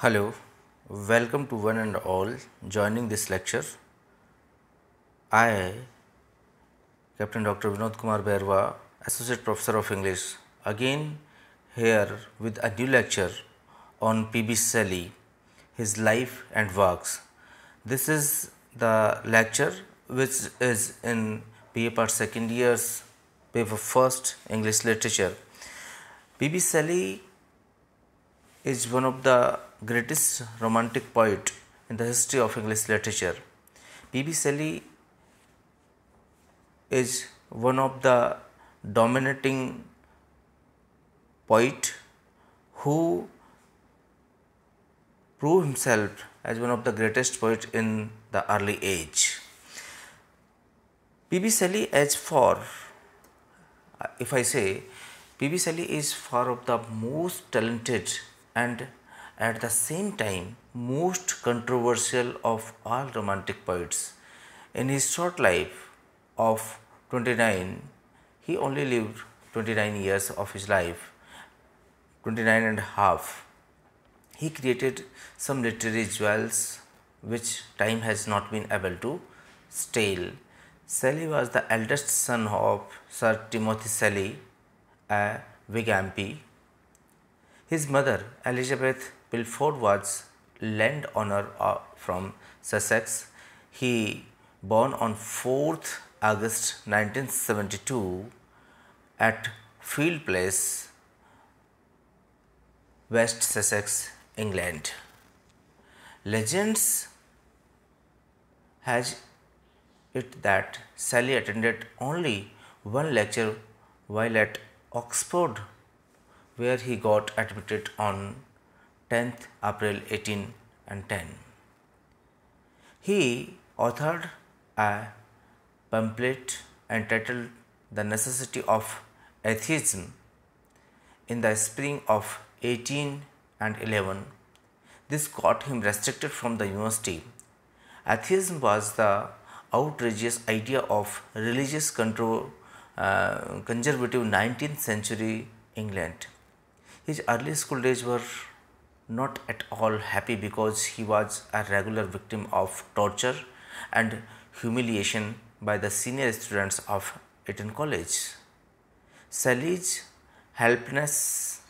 Hello, welcome to one and all joining this lecture. I, Captain Dr. Vinod Kumar Berwa, Associate Professor of English, again here with a new lecture on P.B. Shelley, his life and works. This is the lecture which is in BA Part Second Year's Paper First English Literature. P.B. Shelley is one of the greatest romantic poet in the history of English literature. P.B. Shelley is one of the dominating poet who proved himself as one of the greatest poet in the early age. P.B. Shelley as for, if I say, P.B. Shelley is far of the most talented and at the same time most controversial of all romantic poets. In his short life of 29, he only lived 29 years of his life, 29 and a half. He created some literary jewels which time has not been able to stale. Shelley was the eldest son of Sir Timothy Shelley, a Whig MP his mother, Elizabeth Wilford, was landowner uh, from Sussex. He born on 4th August 1972 at Field Place, West Sussex, England. Legends has it that Sally attended only one lecture while at Oxford where he got admitted on 10th April 1810. He authored a pamphlet entitled The Necessity of Atheism in the spring of 1811. This got him restricted from the university. Atheism was the outrageous idea of religious control, uh, conservative 19th century England. His early school days were not at all happy because he was a regular victim of torture and humiliation by the senior students of Eton College. Sally's helpless,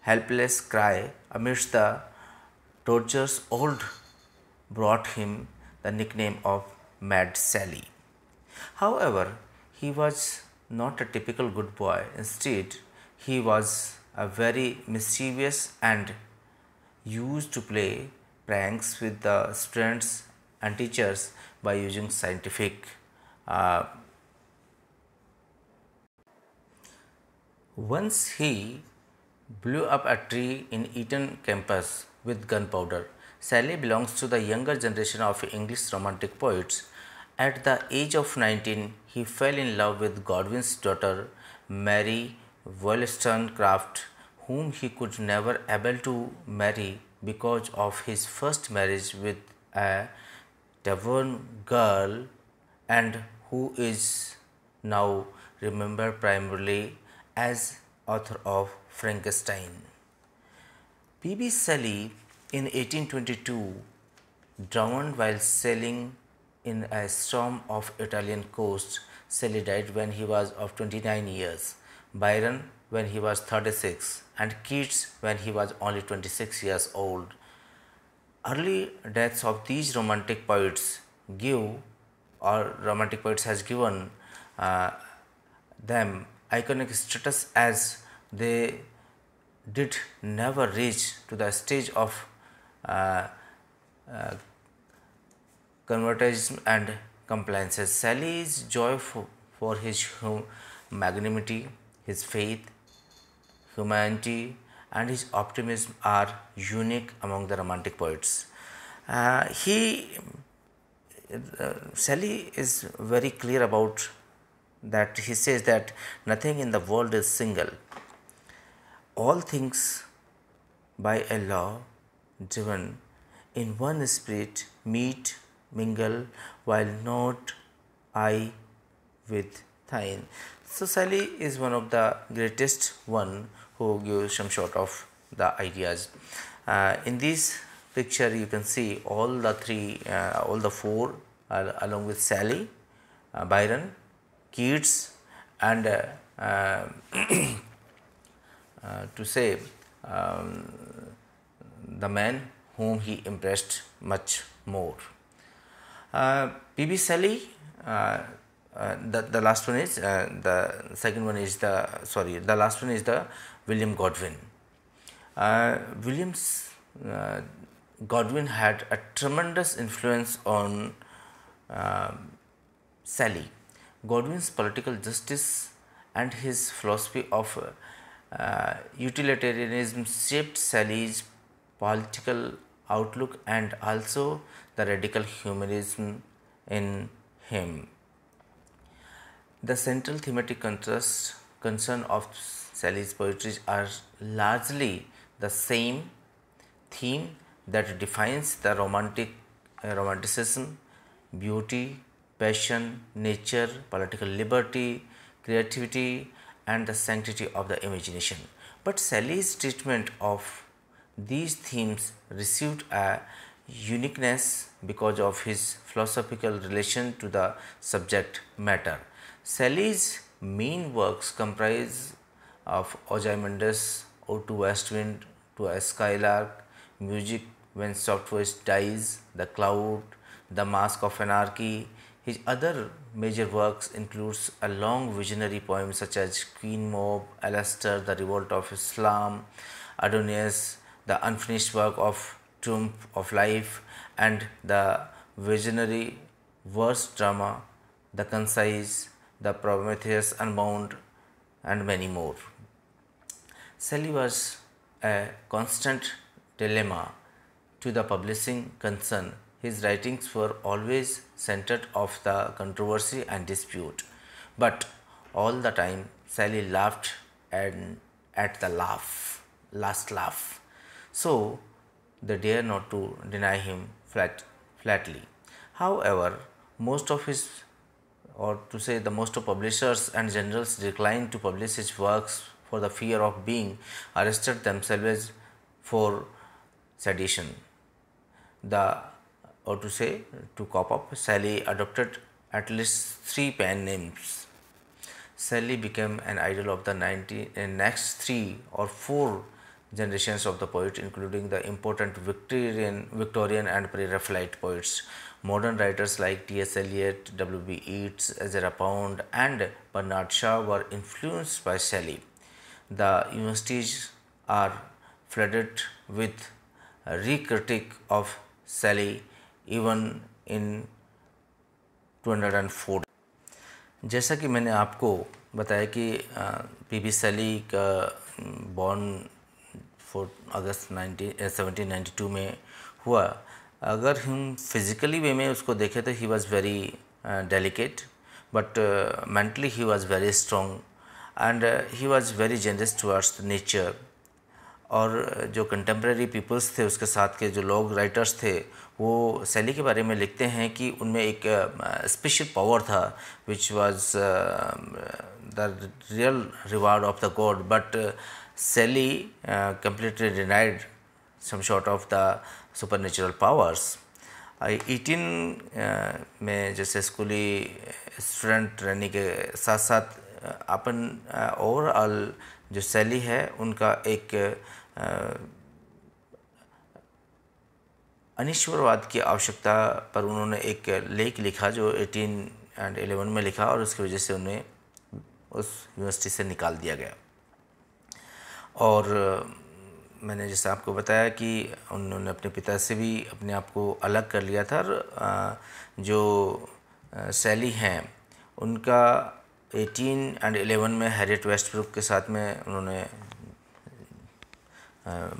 helpless cry amidst the tortures old brought him the nickname of Mad Sally. However, he was not a typical good boy. Instead, he was a very mischievous and used to play pranks with the students and teachers by using scientific uh, once he blew up a tree in Eton campus with gunpowder. Sally belongs to the younger generation of English romantic poets. At the age of 19, he fell in love with Godwin's daughter, Mary Wollstonecraft, whom he could never able to marry because of his first marriage with a Devon girl and who is now remembered primarily as author of Frankenstein. P.B. Shelley in 1822 drowned while sailing in a storm off Italian coast. Shelley died when he was of 29 years. Byron when he was 36 and Keats when he was only 26 years old. Early deaths of these romantic poets give or romantic poets has given uh, them iconic status as they did never reach to the stage of uh, uh, convertism and compliances. Shelley's joy joyful for his magnanimity his faith, humanity, and his optimism are unique among the Romantic poets. Uh, he, uh, Shelley is very clear about that he says that nothing in the world is single. All things by a law driven in one spirit meet, mingle, while not I with thine. So Sally is one of the greatest one who gives some sort of the ideas. Uh, in this picture you can see all the three, uh, all the four along with Sally, uh, Byron, Keats and uh, um, uh, to say um, the man whom he impressed much more. Uh, P.B. Sally uh, uh, the, the last one is uh, the second one is the sorry the last one is the William Godwin. Uh, Williams uh, Godwin had a tremendous influence on um, Sally. Godwin's political justice and his philosophy of uh, utilitarianism shaped Sally's political outlook and also the radical humanism in him. The central thematic contrast concern of Shelley's poetry are largely the same theme that defines the romantic uh, romanticism, beauty, passion, nature, political liberty, creativity and the sanctity of the imagination. But Shelley's treatment of these themes received a uniqueness because of his philosophical relation to the subject matter. Sally's main works comprise of Ozymandias, Ode to West Wind, to a Skylark, Music When Soft Voice Dies, The Cloud, The Mask of Anarchy. His other major works includes a long visionary poem such as Queen Mob, Alastair, The Revolt of Islam, Adonis, the unfinished work of Triumph of Life, and the visionary verse drama, The Concise, the Prometheus Unbound and many more. Sally was a constant dilemma to the publishing concern. His writings were always centered of the controversy and dispute, but all the time Sally laughed and at the laugh, last laugh. So they dare not to deny him flat, flatly. However, most of his or to say the most of publishers and generals declined to publish his works for the fear of being arrested themselves for sedition. The or to say to cop up, Sally adopted at least three pen names. Sally became an idol of the 19, uh, next three or four generations of the poet, including the important Victorian, Victorian and pre-Raphaelite poets Modern writers like T.S. Eliot, W.B. Yeats, Ezra Pound, and Bernard Shaw were influenced by Shelley. The universities are flooded with re-critique of Shelley even in 204 जैसा कि मैंने आपको बताया कि P B Shelley का born four August nineteen seventeen में हुआ अगर हम फिज़िकली वे में उसको देखें तो he was very delicate but mentally he was very strong and he was very generous towards nature और uh, जो कंटेम्प्रेरी पीपल्स थे उसके साथ के जो लोग राइटर्स थे वो सैली के बारे में लिखते हैं कि उनमें एक स्पेशल uh, पावर था which was the real reward of the God but Shelley completely denied some sort of the supernatural powers. Eighteen uh, में जैसे स्कूली स्टूडेंट रहने के साथ साथ uh, अपन ओवरऑल uh, जो शैली है उनका एक अनिश्वरवाद की आवश्यकता पर उन्होंने एक लेख लिखा जो एटीन एंड एलेवन में लिखा और उसकी वजह से उन्हें उस यूनिवर्सिटी से निकाल दिया गया और मैंने जैसा आपको बताया कि उन्होंने अपने पिता से भी अपने आप को अलग कर लिया था और जो सैली हैं उनका 18 एंड 11 में हैरियट वेस्टब्रुक के साथ में उन्होंने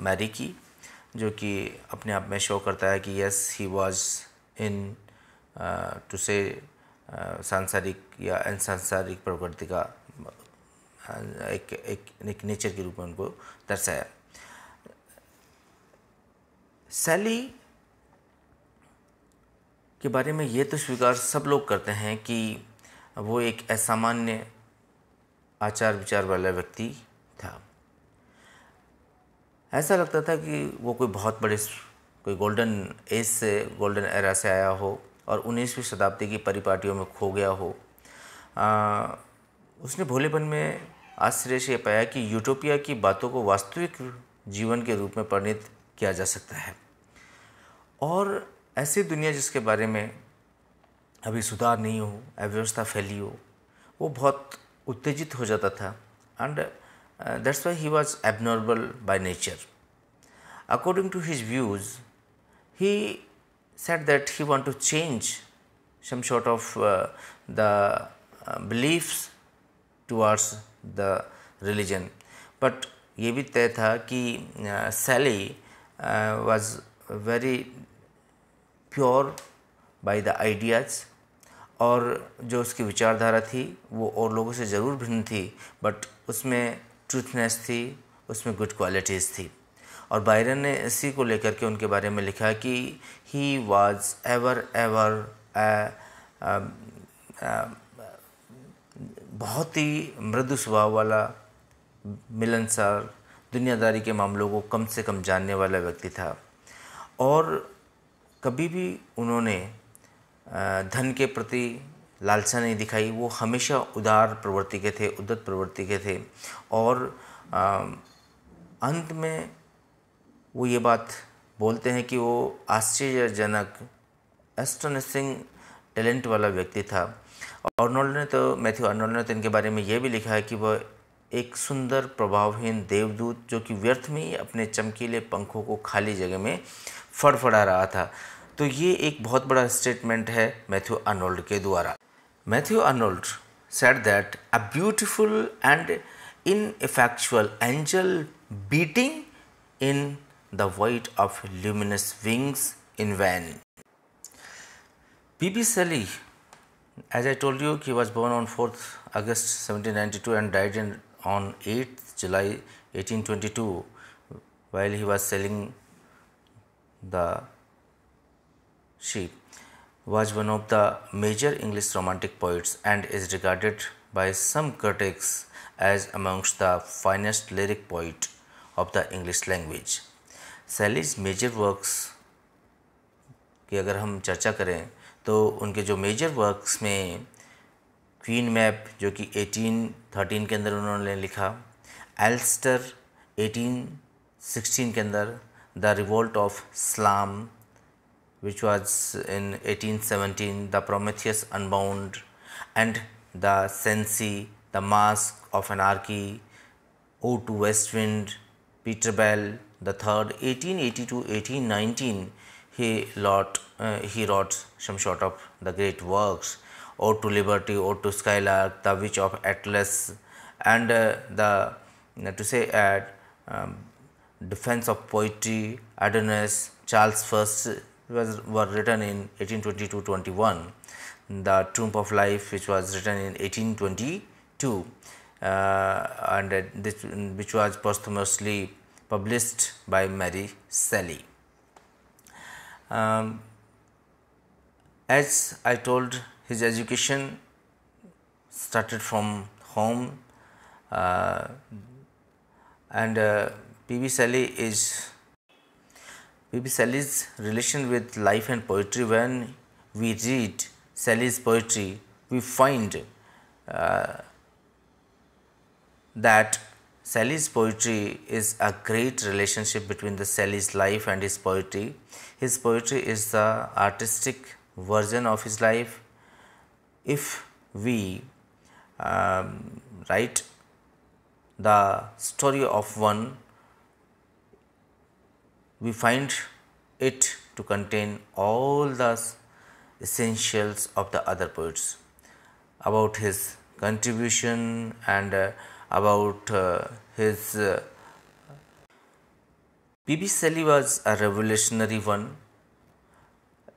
मैरी की जो कि अपने आप में शो करता है कि yes he was into से सांसारिक या अन सांसारिक प्रकृति का एक, एक नेचर के रूप में उनको दर्शाया सैली के बारे में ये तो स्वीकार सब लोग करते हैं कि वो एक असामान्य आचार विचार वाला व्यक्ति था ऐसा लगता था कि वो कोई बहुत बड़े कोई गोल्डन एज से गोल्डन एरा से आया हो और उन्नीसवीं शताब्दी की परिपाटियों में खो गया हो आ, उसने भोलेपन में आश्चर्य से पाया कि यूटोपिया की बातों को वास्तविक जीवन के रूप में परिणित किया जा सकता है और ऐसी दुनिया जिसके बारे में अभी सुधार नहीं हो अव्यवस्था फैली हो वो बहुत उत्तेजित हो जाता था and that's why he was abnormal by nature according to his views he said that he want to change some sort of the beliefs towards the religion but ये भी तय था कि Shelley uh, uh, was very pure by the ideas और जो उसकी विचारधारा थी वो और लोगों से ज़रूर भिन्न थी बट उसमें ट्रूथनेस थी उसमें गुड क्वालिटीज़ थी और बायरन ने इसी को लेकर के उनके बारे में लिखा कि ही वॉज एवर एवर बहुत ही मृदु स्वभाव वाला मिलनसार दुनियादारी के मामलों को कम से कम जानने वाला व्यक्ति था और कभी भी उन्होंने धन के प्रति लालसा नहीं दिखाई वो हमेशा उदार प्रवृत्ति के थे उद्दत प्रवृत्ति के थे और अंत में वो ये बात बोलते हैं कि वो आश्चर्यजनक एस्टोनिसिंग टैलेंट वाला व्यक्ति था अर्नोल्ड ने तो मैथ्यू अर्नोल्ड ने तो इनके बारे में ये भी लिखा है कि वह एक सुंदर प्रभावहीन देवदूत जो कि व्यर्थ में ही अपने चमकीले पंखों को खाली जगह में फड़फड़ा रहा था तो ये एक बहुत बड़ा स्टेटमेंट है मैथ्यू अर्नोल्ड के द्वारा Matthew Arnold said that a beautiful and ineffectual angel beating in the void of luminous wings in vain P P Shelley as I told you कि was born on fourth August seventeen ninety two and died in on 8th July 1822 while he was selling the sheep was one of the major English romantic poets and is regarded by some critics as amongst the finest lyric poet of the English language. Shelley's major works की अगर हम चर्चा करें तो उनके जो major works में Queen Mab जो कि 1813 के अंदर उन्होंने लिखा एल्स्टर 1816 के अंदर the Revolt of Islam which was in 1817 the Prometheus Unbound and the Cenci the Mask of Anarchy ode to West Wind Peter Bell the Third 1882 1819 he lot he wrote some sort of the great works Ode to Liberty, Ode to Skylark, The Witch of Atlas and uh, the to say at uh, um, Defense of Poetry, Adonis, Charles I was, were written in 1822-21, The Tomb of Life which was written in 1822 uh, and uh, this, which was posthumously published by Mary Shelley. Um, as I told his education started from home uh, and uh, P.B. Sally is P.B. Sally's relation with life and poetry when we read Sally's poetry we find uh, that Sally's poetry is a great relationship between the Sally's life and his poetry. His poetry is the artistic version of his life if we um, write the story of one, we find it to contain all the essentials of the other poets about his contribution and uh, about uh, his. Uh, P.B. Shelley was a revolutionary one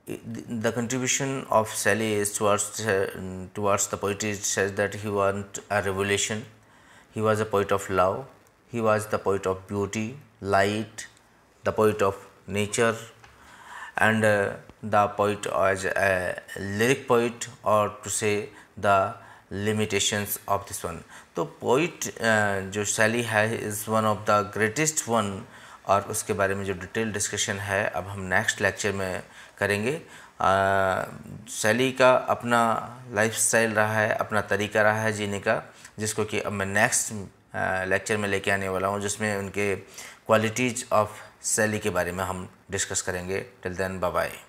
the contribution of Sally is towards uh, towards the poetry it says that he want a revelation. He was a poet of love. He was the poet of beauty, light, the poet of nature, and uh, the poet as a lyric poet, or to say the limitations of this one. तो poet uh, जो Sally है is one of the greatest one और उसके बारे में जो detail discussion है अब हम नेक्स्ट लेक्चर में करेंगे शैली का अपना लाइफस्टाइल रहा है अपना तरीका रहा है जीने का जिसको कि अब मैं नेक्स्ट लेक्चर में लेके आने वाला हूँ जिसमें उनके क्वालिटीज़ ऑफ शैली के बारे में हम डिस्कस करेंगे टिल देन बाय